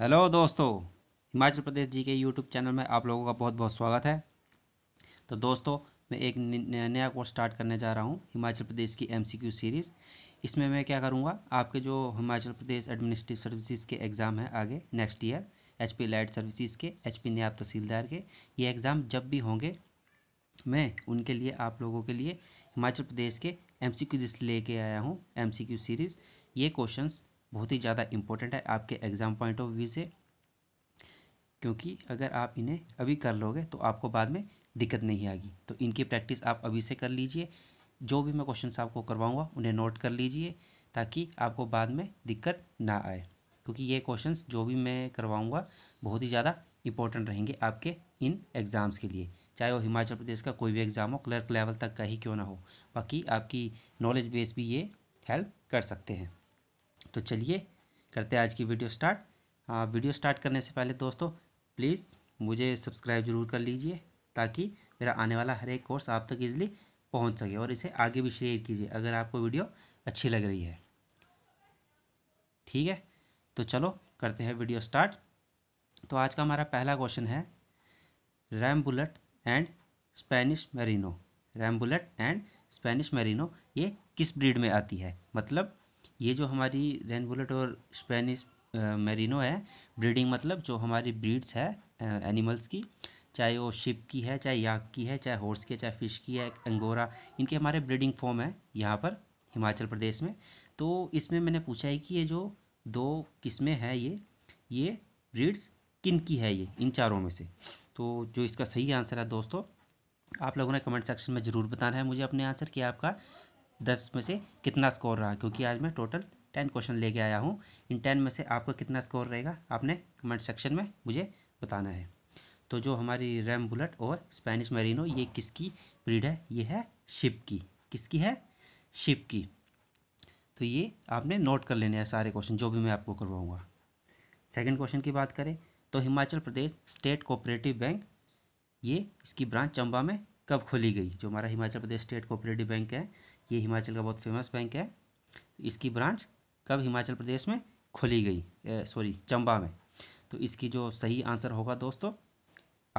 hello दोस्तों हिमाचल प्रदेश जी के YouTube channel में आप लोगों का बहुत बहुत स्वागत है तो दोस्तों मैं एक नया कोर्स स्टार्ट करने जा रहा हूँ हिमाचल प्रदेश की एमसीक्यू सीरीज़ इसमें मैं क्या करूँगा आपके जो हिमाचल प्रदेश एडमिनिस्ट्रेटिव सर्विसेज के एग्ज़ाम हैं आगे next year H P light services के एच पी तहसीलदार के ये एग्ज़ाम जब भी होंगे मैं उनके लिए आप लोगों के लिए हिमाचल प्रदेश के एम सी लेके आया हूँ एम सी क्यू सीरीज़ ये क्वेश्चन बहुत ही ज़्यादा इम्पोर्टेंट है आपके एग्ज़ाम पॉइंट ऑफ व्यू से क्योंकि अगर आप इन्हें अभी कर लोगे तो आपको बाद में दिक्कत नहीं आएगी तो इनकी प्रैक्टिस आप अभी से कर लीजिए जो भी मैं क्वेश्चन आपको करवाऊँगा उन्हें नोट कर लीजिए ताकि आपको बाद में दिक्कत ना आए क्योंकि ये क्वेश्चन जो भी मैं करवाऊँगा बहुत ही ज़्यादा इंपॉर्टेंट रहेंगे आपके इन एग्ज़ाम्स के लिए चाहे वो हिमाचल प्रदेश का कोई भी एग्ज़ाम हो क्लर्क लेवल तक का ही क्यों ना हो बाकी आपकी नॉलेज बेस भी ये हेल्प कर सकते हैं तो चलिए करते हैं आज की वीडियो स्टार्ट आ, हाँ, वीडियो स्टार्ट करने से पहले दोस्तों प्लीज़ मुझे सब्सक्राइब जरूर कर लीजिए ताकि मेरा आने वाला हर एक कोर्स आप तक ईजिली पहुंच सके और इसे आगे भी शेयर कीजिए अगर आपको वीडियो अच्छी लग रही है ठीक है तो चलो करते हैं वीडियो स्टार्ट तो आज का हमारा पहला क्वेश्चन है Rambouillet and Spanish merino Rambouillet and Spanish merino ये किस ब्रीड में आती है मतलब ये जो हमारी रेन बुलेट और स्पेनिश मेरिनो है ब्रीडिंग मतलब जो हमारी ब्रीड्स है एनिमल्स की चाहे वो शिप की है चाहे याक की है चाहे हॉर्स की है चाहे फ़िश की है अंगोरा इनके हमारे ब्रीडिंग फॉर्म है यहाँ पर हिमाचल प्रदेश में तो इसमें मैंने पूछा है कि ये जो दो किस्में हैं ये ये ब्रीड्स किन की है ये इन चारों में से तो जो इसका सही आंसर है दोस्तों आप लोगों ने कमेंट सेक्शन में ज़रूर बताना है मुझे अपने आंसर कि आपका दस में से कितना स्कोर रहा क्योंकि आज मैं टोटल टेन क्वेश्चन लेके आया हूँ इन टेन में से आपका कितना स्कोर रहेगा आपने कमेंट सेक्शन में मुझे बताना है तो जो हमारी रैम बुलेट और स्पेनिश मेरीनो ये किसकी ब्रीड है ये है शिप की किसकी है शिप की तो ये आपने नोट कर लेने हैं सारे क्वेश्चन जो भी मैं आपको करवाऊँगा सेकेंड क्वेश्चन की बात करें तो Himachal Pradesh state cooperative bank ये इसकी ब्रांच चंबा में कब खोली गई जो हमारा Himachal Pradesh state cooperative bank है ये हिमाचल का बहुत फेमस बैंक है इसकी ब्रांच कब हिमाचल प्रदेश में खोली गई सॉरी चंबा में तो इसकी जो सही आंसर होगा दोस्तों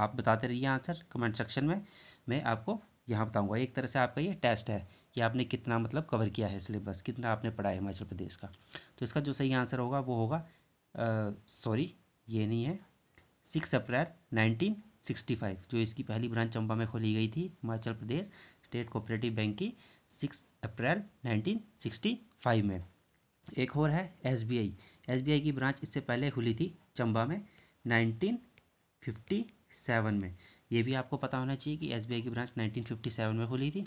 आप बताते रहिए आंसर कमेंट सेक्शन में मैं आपको यहाँ बताऊँगा एक तरह से आपका ये टेस्ट है कि आपने कितना मतलब कवर किया है सिलेबस कितना आपने पढ़ा है हिमाचल प्रदेश का तो इसका जो सही आंसर होगा वो होगा सॉरी ये नहीं है सिक्स अप्रैल नाइनटीन 65 जो इसकी पहली ब्रांच चंबा में खोली गई थी Himachal Pradesh state cooperative bank की 6 अप्रैल 1965 में एक और है एसबीआई एसबीआई की ब्रांच इससे पहले खुली थी चंबा में 1957 में ये भी आपको पता होना चाहिए कि एसबीआई की ब्रांच 1957 में खुली थी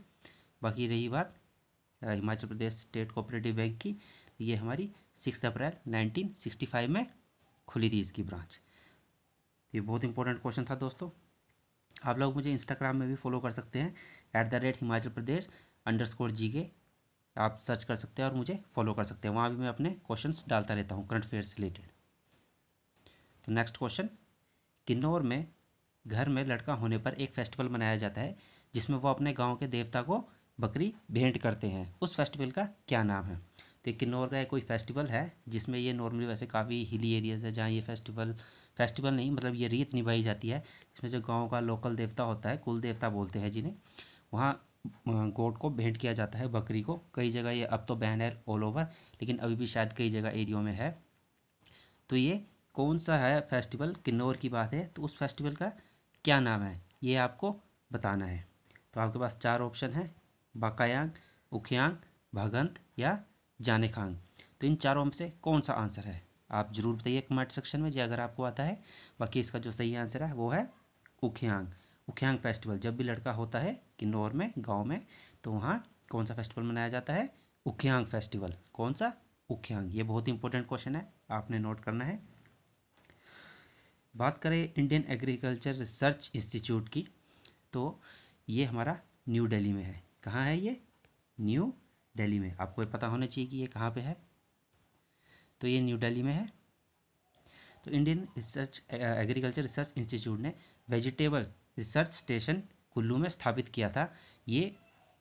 बाकी रही बात Himachal Pradesh state cooperative bank की ये हमारी सिक्स अप्रैल फाइव में खुली थी इसकी ब्रांच ये बहुत इंपॉर्टेंट क्वेश्चन था दोस्तों आप लोग मुझे इंस्टाग्राम में भी फॉलो कर सकते हैं at the rate Himachal Pradesh underscore G K आप सर्च कर सकते हैं और मुझे फॉलो कर सकते हैं वहाँ भी मैं अपने क्वेश्चंस डालता रहता हूँ करंट अफेयर से रिलेटेड तो नेक्स्ट क्वेश्चन किन्नौर में घर में लड़का होने पर एक फेस्टिवल मनाया जाता है जिसमें वो अपने गाँव के देवता को बकरी भेंट करते हैं उस फेस्टिवल का क्या नाम है तो किन्नौर का कोई फेस्टिवल है जिसमें ये नॉर्मली वैसे काफ़ी हिली एरियाज़ है जहाँ ये फेस्टिवल फेस्टिवल नहीं मतलब ये रीत निभाई जाती है इसमें जो गाँव का लोकल देवता होता है कुल देवता बोलते हैं जिन्हें वहाँ गोट को भेंट किया जाता है बकरी को कई जगह ये अब तो बैन है ऑल ओवर लेकिन अभी भी शायद कई जगह एरियो में है तो ये कौन सा है फेस्टिवल किन्नौर की बात है तो उस फेस्टिवल का क्या नाम है ये आपको बताना है तो आपके पास चार ऑप्शन है बाकायांग उखियांग भगंत या जाने खान तो इन चारों में से कौन सा आंसर है आप ज़रूर बताइए कमेंट सेक्शन में जो अगर आपको आता है बाकी इसका जो सही आंसर है वो है उखियांग उखियांग फेस्टिवल जब भी लड़का होता है किन्नौर में गाँव में तो वहाँ कौन सा फेस्टिवल मनाया जाता है उखियांग फेस्टिवल कौन सा उखियांग ये बहुत ही इंपॉर्टेंट क्वेश्चन है आपने नोट करना है बात करें इंडियन एग्रीकल्चर रिसर्च इंस्टीट्यूट की तो ये हमारा न्यू दिल्ली में है कहाँ है ये न्यू दिल्ली में आपको पता होना चाहिए कि ये कहाँ पे है तो ये न्यू दिल्ली में है तो Indian research agriculture research institute ने वेजिटेबल रिसर्च स्टेशन कुल्लू में स्थापित किया था ये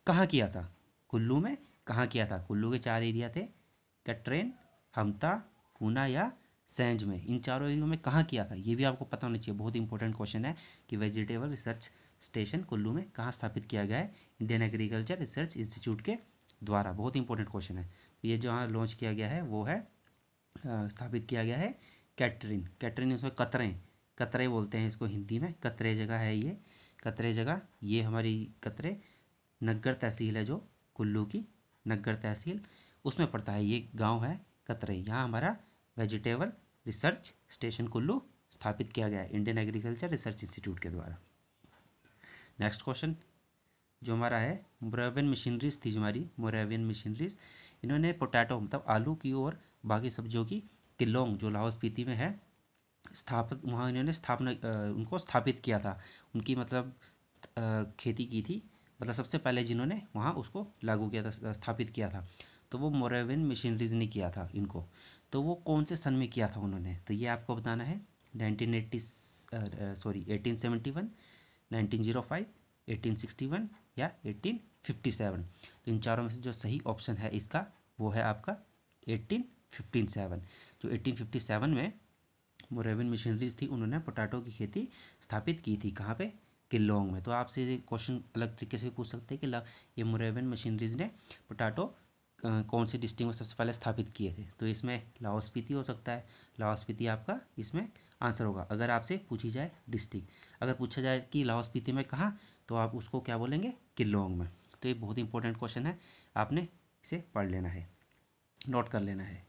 कहाँ किया था कुल्लू में कहाँ किया था कुल्लू के चार एरिया थे कटरेन हमता पूना या सेंज में इन चारों एरियो में कहाँ किया था ये भी आपको पता होना चाहिए बहुत इंपॉर्टेंट क्वेश्चन है कि वेजिटेबल रिसर्च स्टेशन कुल्लू में कहाँ स्थापित किया गया है इंडियन एग्रीकल्चर रिसर्च इंस्टीट्यूट के द्वारा बहुत इंपॉर्टेंट क्वेश्चन है तो ये जहाँ लॉन्च किया गया है वो है स्थापित किया गया है कैटरिन कैटरिन उसमें कतरे कतरे बोलते हैं इसको हिंदी में कतरे जगह है ये कतरे जगह ये हमारी कतरे नगर तहसील है जो कुल्लू की नगर तहसील उसमें पड़ता है ये गांव है कतरे यहाँ हमारा वेजिटेबल रिसर्च स्टेशन कुल्लू स्थापित किया गया है इंडियन एग्रीकल्चर रिसर्च इंस्टीट्यूट के द्वारा नेक्स्ट क्वेश्चन जो हमारा है मोरावियन मशीनरीज थी जो हमारी मोरावियन मशीनरीज इन्होंने पोटैटो मतलब आलू की और बाकी सब्जियों की किलोंग जो लाहौल स्पीति में है स्थापित वहाँ इन्होंने स्थापना उनको स्थापित किया था उनकी मतलब खेती की थी मतलब सबसे पहले जिन्होंने वहाँ उसको लागू किया था स्थापित किया था तो वो मोरावियन मशीनरीज ने किया था इनको तो वो कौन से सन में किया था उन्होंने तो ये आपको बताना है nineteen eighty sorry eighteen seventy one nineteen zero five 1861 या 1857 तो इन चारों में से जो सही ऑप्शन है इसका वो है आपका 1857 जो 1857 में मोरेविन मिशनरीज थी उन्होंने पोटैटो की खेती स्थापित की थी कहाँ पे किलोंग में तो आपसे क्वेश्चन अलग तरीके से पूछ सकते हैं कि ये मोरेविन मशीनरीज ने पोटैटो कौन सी डिस्ट्रिक्ट में सबसे पहले स्थापित किए थे तो इसमें लाहौल स्पीति हो सकता है लाहौल स्पीति आपका इसमें आंसर होगा अगर आपसे पूछी जाए डिस्ट्रिक्ट अगर पूछा जाए कि लाहौल स्पीति में कहाँ तो आप उसको क्या बोलेंगे किलोंग में तो ये बहुत इंपॉर्टेंट क्वेश्चन है आपने इसे पढ़ लेना है नोट कर लेना है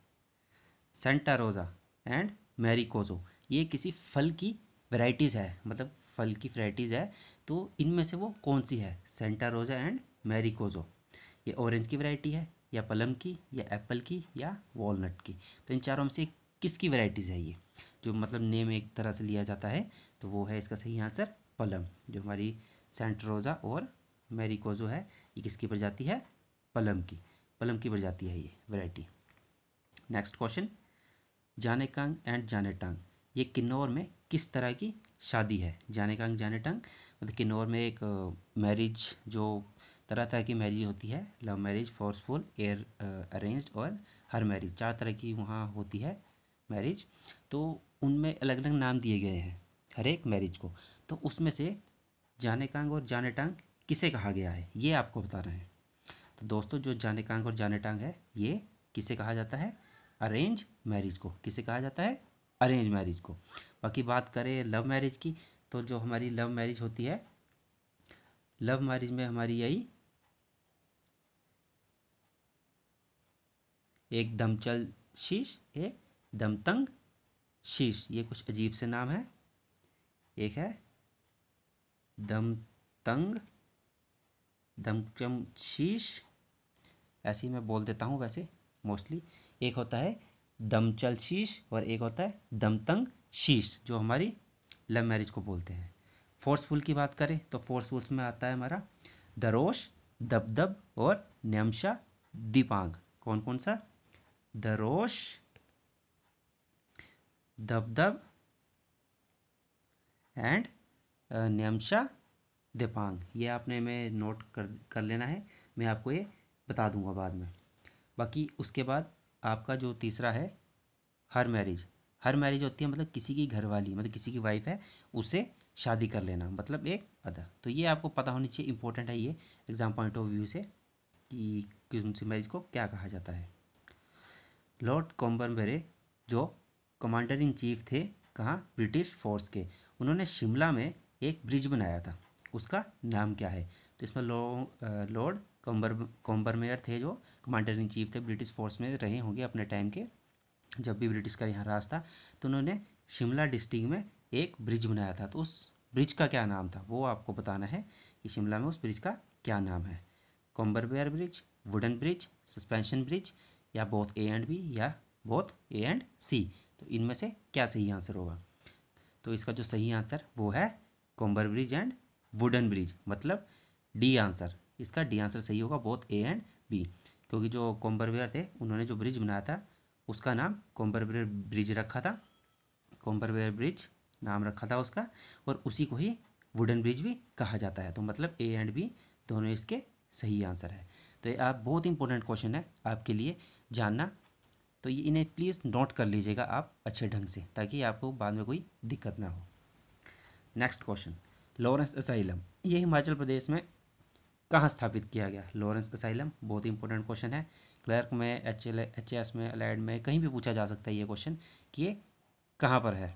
सेंटा रोज़ा एंड मैरिकोजो ये किसी फल की वेराइटीज़ है मतलब फल की वेराइटीज़ है तो इनमें से वो कौन सी है सेंटा रोज़ा एंड मैरिकोजो ये ऑरेंज की वैरायटी है या पलम की या एप्पल की या वॉलनट की तो इन चारों में से किसकी वैरायटीज़ है ये जो मतलब नेम एक तरह से लिया जाता है तो वो है इसका सही आंसर पलम जो हमारी सेंट्रोजा और मैरिकोजो है ये किसकी प्रजाति है पलम की पलम की प्रजाति है ये वैरायटी नेक्स्ट क्वेश्चन जानेकांग एंड जानेटांग ये किन्नौर में किस तरह की शादी है जानेकांग जानेटांग मतलब किन्नौर में एक मैरिज जो तरह तरह की मैरिज होती है love marriage forceful or arrange और हर मैरिज चार तरह की वहाँ होती है मैरिज तो उनमें अलग अलग नाम दिए गए हैं हर एक मैरिज को तो उसमें से जाने कांग और जाने टांग किसे कहा गया है ये आपको बता रहे हैं तो दोस्तों जो जाने कांग और जाने टांग है ये किसे कहा जाता है अरेंज मैरिज को किसे कहा जाता है अरेंज मैरिज को बाकी बात करें लव मैरिज की तो जो हमारी लव मैरिज होती है लव मैरिज में हमारी आई एक दमचल शीश एक दमतंग शीश ये कुछ अजीब से नाम है एक है दमतंग दमचम शीश ऐसे मैं बोल देता हूँ वैसे मोस्टली एक होता है दमचल शीश और एक होता है दमतंग शीश जो हमारी लव मैरिज को बोलते हैं फोर्सफुल की बात करें तो फोर्सफुल्स में आता है हमारा दरोश दबदब और नमशा दीपांग कौन कौन सा दरोश दबदब एंड नमशा दीपांग ये आपने में नोट कर कर लेना है मैं आपको ये बता दूंगा बाद में बाकी उसके बाद आपका जो तीसरा है हर मैरिज हर मैरिज होती है मतलब किसी की घरवाली मतलब किसी की वाइफ है उसे शादी कर लेना मतलब एक अदर तो ये आपको पता होनी चाहिए इंपॉर्टेंट है ये एग्ज़ाम पॉइंट ऑफ व्यू से कि किस्म मैरिज को क्या कहा जाता है लॉर्ड कॉम्बरबेरे जो कमांडर इन चीफ थे कहाँ ब्रिटिश फोर्स के उन्होंने शिमला में एक ब्रिज बनाया था उसका नाम क्या है तो इसमें लॉर्ड कॉम्बर कॉम्बरमेयर थे जो कमांडर इन चीफ थे ब्रिटिश फोर्स में रहे होंगे अपने टाइम के जब भी ब्रिटिश का यहाँ राज था तो उन्होंने शिमला डिस्ट्रिक्ट में एक ब्रिज बनाया था तो उस ब्रिज का क्या नाम था वो आपको बताना है कि शिमला में उस ब्रिज का क्या नाम है Combermere bridge wooden bridge suspension bridge या बोथ ए एंड बी या बोथ ए एंड सी तो इनमें से क्या सही आंसर होगा तो इसका जो सही आंसर वो है Comber bridge and wooden bridge मतलब डी आंसर इसका डी आंसर सही होगा बोथ ए एंड बी क्योंकि जो कॉम्बरवेयर थे उन्होंने जो ब्रिज बनाया था उसका नाम कॉम्बरवेयर ब्रिज रखा था कॉम्बरवेयर ब्रिज नाम रखा था उसका और उसी को ही वुडन ब्रिज भी कहा जाता है तो मतलब ए एंड बी दोनों इसके सही आंसर है तो ये आप बहुत इंपॉर्टेंट क्वेश्चन है आपके लिए जानना तो ये इन्हें प्लीज़ नोट कर लीजिएगा आप अच्छे ढंग से ताकि आपको बाद में कोई दिक्कत ना हो नेक्स्ट क्वेश्चन लॉरेंस असाइलम ये हिमाचल प्रदेश में कहाँ स्थापित किया गया लॉरेंस असाइलम बहुत ही इंपॉर्टेंट क्वेश्चन है क्लर्क में एच एल एच एस में अलाइड में कहीं भी पूछा जा सकता है ये क्वेश्चन कि ये कहाँ पर है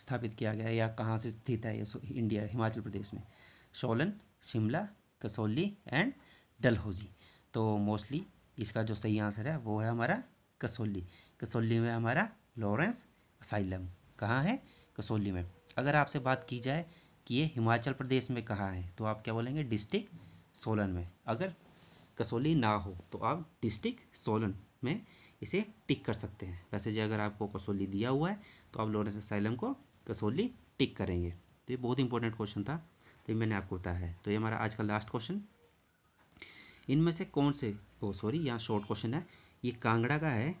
स्थापित किया गया या कहाँ से स्थित है ये इंडिया हिमाचल प्रदेश में सोलन शिमला कसौली एंड डलहौजी तो मोस्टली इसका जो सही आंसर है वो है हमारा कसौली कसौली में हमारा लॉरेंस असाइलम कहाँ है कसौली में अगर आपसे बात की जाए कि ये हिमाचल प्रदेश में कहाँ है तो आप क्या बोलेंगे डिस्ट्रिक्ट सोलन में अगर कसौली ना हो तो आप डिस्ट्रिक्ट सोलन में इसे टिक कर सकते हैं वैसे जो अगर आपको कसौली दिया हुआ है तो आप लॉरेंस असाइलम को कसोली टिक करेंगे तो ये बहुत इंपॉर्टेंट क्वेश्चन था तो मैंने आपको बताया है तो ये हमारा आज का लास्ट क्वेश्चन इनमें से कौन से ओ सॉरी यहाँ शॉर्ट क्वेश्चन है ये कांगड़ा का है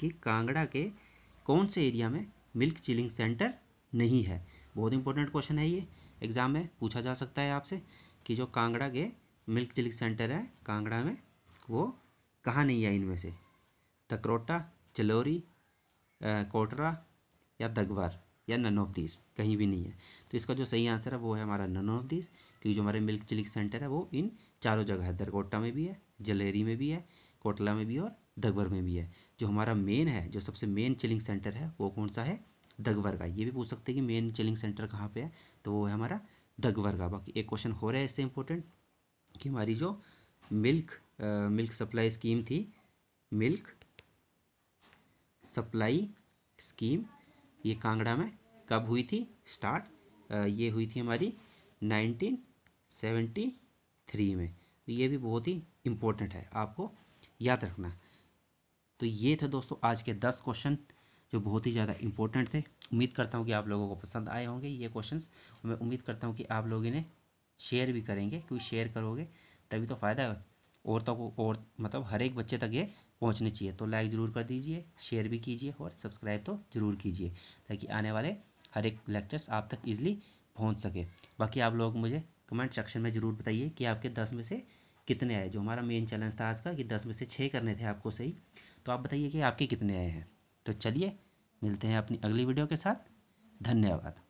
कि कांगड़ा के कौन से एरिया में मिल्क चिलिंग सेंटर नहीं है बहुत इंपॉर्टेंट क्वेश्चन है ये एग्ज़ाम में पूछा जा सकता है आपसे कि जो कांगड़ा के मिल्क चिलिंग सेंटर है कांगड़ा में वो कहाँ नहीं है इनमें से तकरोटा चलोरी कोटरा या दगवार या नन ऑफ दिस कहीं भी नहीं है तो इसका जो सही आंसर है वो है हमारा नन ऑफ दिस क्योंकि जो हमारे मिल्क चिलिक सेंटर है वो इन चारों जगह है दरकोटा में भी है जलेरी में भी है कोटला में भी और दगबर में भी है जो हमारा मेन है जो सबसे मेन चिलिंग सेंटर है वो कौन सा है दगबर का ये भी पूछ सकते हैं कि मेन चिलिंग सेंटर कहाँ पे है तो वो है हमारा दगबर का बाकी एक क्वेश्चन हो रहा है इससे इम्पोर्टेंट कि हमारी जो मिल्क आ, मिल्क सप्लाई स्कीम थी मिल्क सप्लाई स्कीम ये कांगड़ा में कब हुई थी स्टार्ट ये हुई थी हमारी 1973 में तो ये भी बहुत ही इम्पोर्टेंट है आपको याद रखना तो ये था दोस्तों आज के दस क्वेश्चन जो बहुत ही ज़्यादा इम्पोर्टेंट थे उम्मीद करता हूँ कि आप लोगों को पसंद आए होंगे ये क्वेश्चंस मैं उम्मीद करता हूँ कि आप लोग इन्हें शेयर भी करेंगे क्योंकि शेयर करोगे तभी तो फ़ायदा है औरतों को और मतलब हर एक बच्चे तक ये पहुँचने चाहिए तो लाइक ज़रूर कर दीजिए शेयर भी कीजिए और सब्सक्राइब तो ज़रूर कीजिए ताकि आने वाले हर एक लेक्चर्स आप तक ईज़िली पहुँच सके बाकी आप लोग मुझे कमेंट सेक्शन में ज़रूर बताइए कि आपके दस में से कितने आए जो हमारा मेन चैलेंज था आज का कि दस में से छः करने थे आपको सही तो आप बताइए कि आपके कितने आए हैं तो चलिए मिलते हैं अपनी अगली वीडियो के साथ धन्यवाद